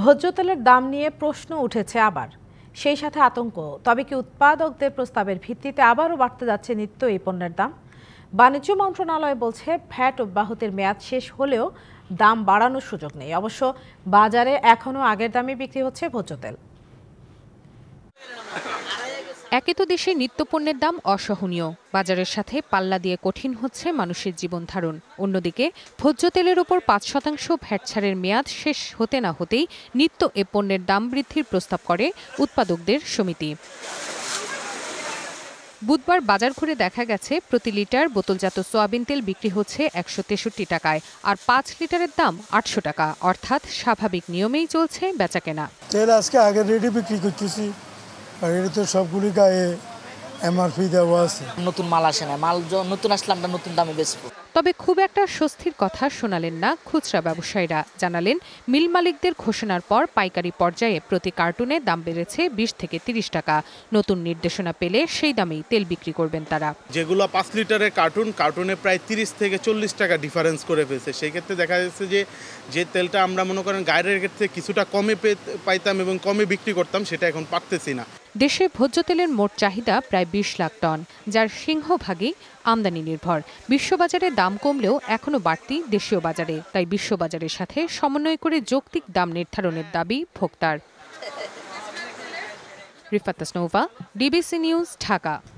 ভোজ্য তেলের দাম নিয়ে প্রশ্ন উঠেছে আবার সেই সাথে আতঙ্ক তবে কি উৎপাদকদের প্রস্তাবের ভিত্তিতে আবারও বাড়তে যাচ্ছে নিত্য এই পণ্যের দাম বাণিজ্য মন্ত্রণালয় বলছে ফ্যাট অব্যাহতির মেয়াদ শেষ হলেও দাম বাড়ানোর সুযোগ নেই অবশ্য বাজারে এখনও আগের দামে বিক্রি হচ্ছে ভোজ্য তেল একে তো দেশে নিত্যপণ্যের দাম অসহনীয় বাজারের সাথে পাল্লা দিয়ে কঠিন হচ্ছে মানুষের জীবন ধারণ অন্যদিকে ভোজ্য তেলের ওপর পাঁচ শতাংশ ভ্যাট ছাড়ের মেয়াদ শেষ হতে না হতেই নিত্য এ পণ্যের দাম বৃদ্ধির প্রস্তাব করে উৎপাদকদের সমিতি বুধবার বাজার ঘুরে দেখা গেছে প্রতি লিটার বোতলজাত সোয়াবিন তেল বিক্রি হচ্ছে একশো তেষট্টি টাকায় আর পাঁচ লিটারের দাম আটশো টাকা অর্থাৎ স্বাভাবিক নিয়মেই চলছে বেচাকেনা তেল আজকে আগে রেডি বিক্রি করতেছি আর এটা তো সবগুলি গায়ে এমআরপি দেওয়া আছে নতুন মাল আসে না মাল নতুন আসলে আমরা নতুন দামে বেচবো তবে খুব একটা স্বস্তির কথা শোনালেন না খুচরা ব্যবসায়ীরা জানালেন মিল মালিকদের ঘোষণার পর পাইকারি পর্যায়ে প্রতি কার্টুনে দাম বেড়েছে বিশ থেকে তিরিশ টাকা নতুন নির্দেশনা পেলে সেই দামেই তেল বিক্রি করবেন তারা যেগুলো পাঁচ লিটারের কার্টুন কার্টুনে প্রায় তিরিশ থেকে চল্লিশ টাকা ডিফারেন্স করে ফেলছে সেই ক্ষেত্রে দেখা যাচ্ছে যে যে তেলটা আমরা মনে করেন গায়ের ক্ষেত্রে কিছুটা কমে পাইতাম এবং কমে বিক্রি করতাম সেটা এখন পারতেছি না দেশে ভোজ্য তেলের মোট চাহিদা প্রায় বিশ লাখ টন যার সিংহভাগই আমদানি নির্ভর বিশ্ববাজারে দাম দাম কমলেও এখনও বাড়তি দেশীয় বাজারে তাই বিশ্ববাজারের সাথে সমন্বয় করে যৌক্তিক দাম নির্ধারণের দাবি ভোক্তার রিফাত নোভা ডিবিসি নিউজ ঢাকা